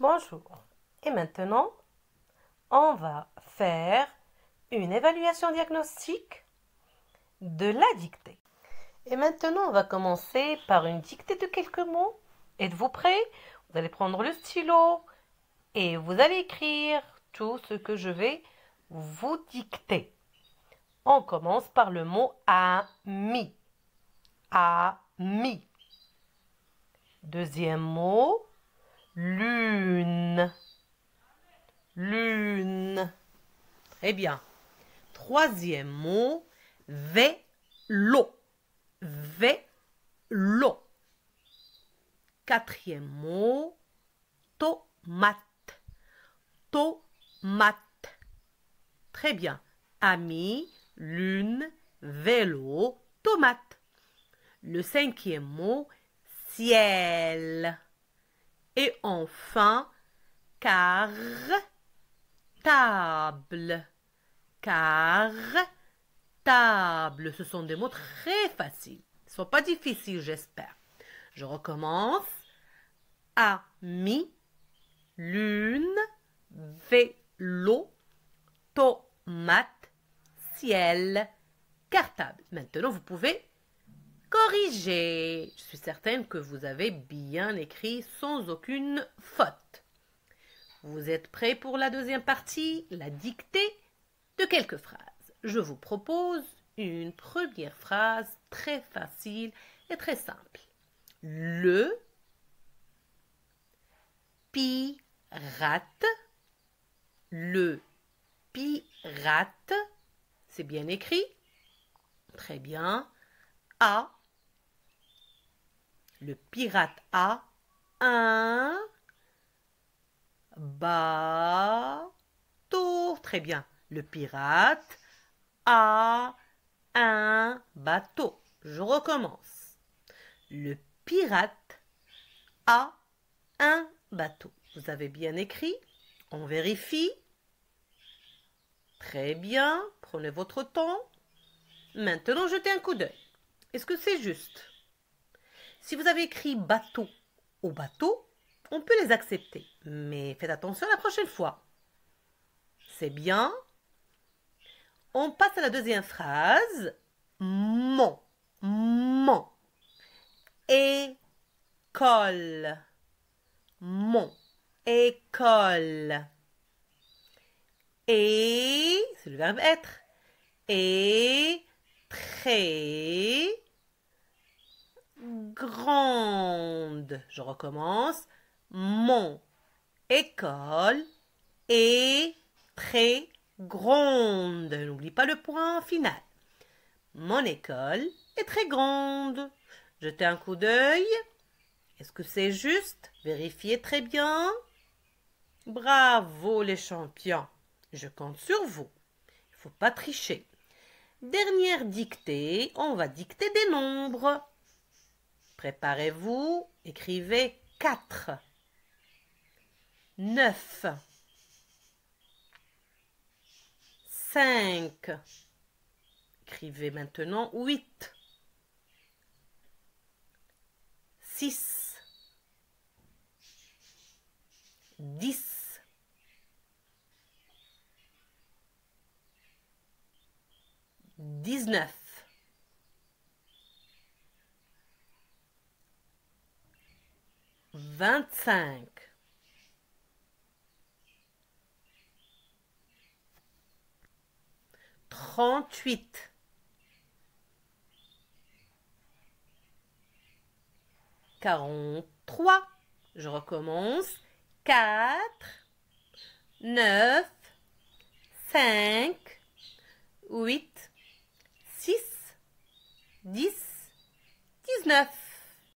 Bonjour. Et maintenant, on va faire une évaluation diagnostique de la dictée. Et maintenant, on va commencer par une dictée de quelques mots. Êtes-vous prêts Vous allez prendre le stylo et vous allez écrire tout ce que je vais vous dicter. On commence par le mot ami. Ami. Deuxième mot, Lune. Lune. Très eh bien. Troisième mot, vélo. Vélo. Quatrième mot, tomate. Tomate. Très bien. Ami, lune, vélo, tomate. Le cinquième mot, ciel. Et enfin, car, table, car, table. Ce sont des mots très faciles. Ce ne sont pas difficiles, j'espère. Je recommence. Ami, lune, vélo, tomate, ciel, cartable. Maintenant, vous pouvez Corrigé Je suis certaine que vous avez bien écrit sans aucune faute. Vous êtes prêts pour la deuxième partie, la dictée de quelques phrases. Je vous propose une première phrase très facile et très simple. Le pirate, le pirate, c'est bien écrit, très bien, le pirate a un bateau. Très bien. Le pirate a un bateau. Je recommence. Le pirate a un bateau. Vous avez bien écrit On vérifie. Très bien. Prenez votre temps. Maintenant, jetez un coup d'œil. Est-ce que c'est juste si vous avez écrit bateau ou bateau, on peut les accepter. Mais faites attention la prochaine fois. C'est bien. On passe à la deuxième phrase. Mon, mon. École. Mon, école. Et, c'est le verbe être. Et, très grande. Je recommence. Mon école est très grande. N'oublie pas le point final. Mon école est très grande. Jetez un coup d'œil. Est-ce que c'est juste Vérifiez très bien. Bravo les champions. Je compte sur vous. Il ne faut pas tricher. Dernière dictée, on va dicter des nombres. Préparez-vous, écrivez 4, 9, 5, écrivez maintenant 8, 6, 10, 19. vingt-cinq. Trente-huit. Quarante-trois. Je recommence. Quatre. Neuf. Cinq. Huit. Six. Dix. Dix-neuf.